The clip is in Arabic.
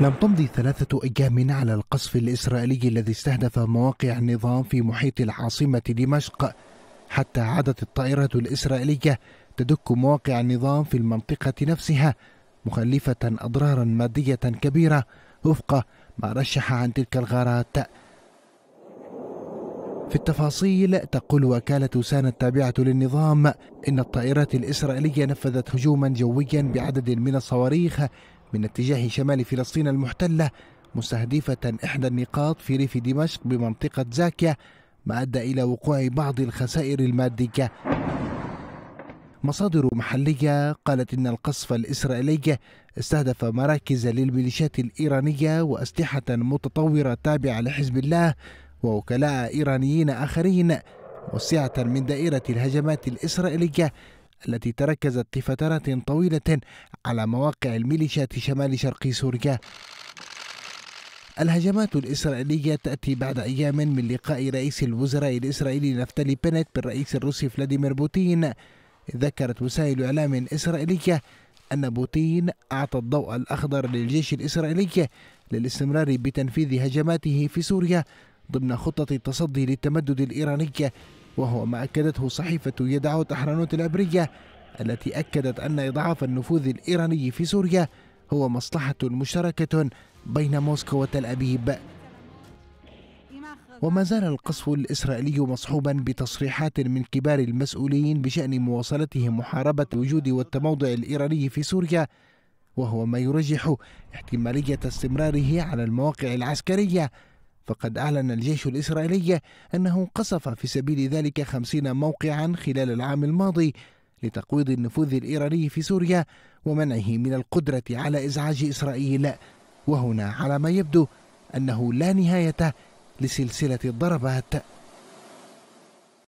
لم تمضي ثلاثة أيام على القصف الإسرائيلي الذي استهدف مواقع النظام في محيط العاصمة دمشق حتى عادت الطائرة الإسرائيلية تدك مواقع النظام في المنطقة نفسها مخلفة أضرارا مادية كبيرة وفق ما رشح عن تلك الغارات في التفاصيل تقول وكالة سان التابعة للنظام إن الطائرات الإسرائيلية نفذت هجوما جويا بعدد من الصواريخ من اتجاه شمال فلسطين المحتلة مستهدفة إحدى النقاط في ريف دمشق بمنطقة زاكية ما أدى إلى وقوع بعض الخسائر المادية مصادر محلية قالت إن القصف الإسرائيلي استهدف مراكز للميليشيات الإيرانية وأسلحة متطورة تابعة لحزب الله ووكلاء إيرانيين آخرين وسعة من دائرة الهجمات الإسرائيلية التي تركزت لفترة طويلة على مواقع الميليشيات شمال شرق سوريا الهجمات الإسرائيلية تأتي بعد أيام من لقاء رئيس الوزراء الإسرائيلي نفتالي بنت بالرئيس الروسي فلاديمير بوتين ذكرت وسائل إعلام إسرائيلية أن بوتين أعطى الضوء الأخضر للجيش الإسرائيلي للاستمرار بتنفيذ هجماته في سوريا ضمن خطة التصدي للتمدد الإيراني وهو ما أكدته صحيفة يدعو تحرنوت العبرية التي أكدت أن إضعاف النفوذ الإيراني في سوريا هو مصلحة مشتركة بين موسكو وتل أبيب وما زال القصف الإسرائيلي مصحوبا بتصريحات من كبار المسؤولين بشأن مواصلته محاربة وجود والتموضع الإيراني في سوريا وهو ما يرجح احتمالية استمراره على المواقع العسكرية فقد أعلن الجيش الإسرائيلي أنه قصف في سبيل ذلك خمسين موقعا خلال العام الماضي لتقويض النفوذ الإيراني في سوريا ومنعه من القدرة على إزعاج إسرائيل وهنا على ما يبدو أنه لا نهاية لسلسلة الضربات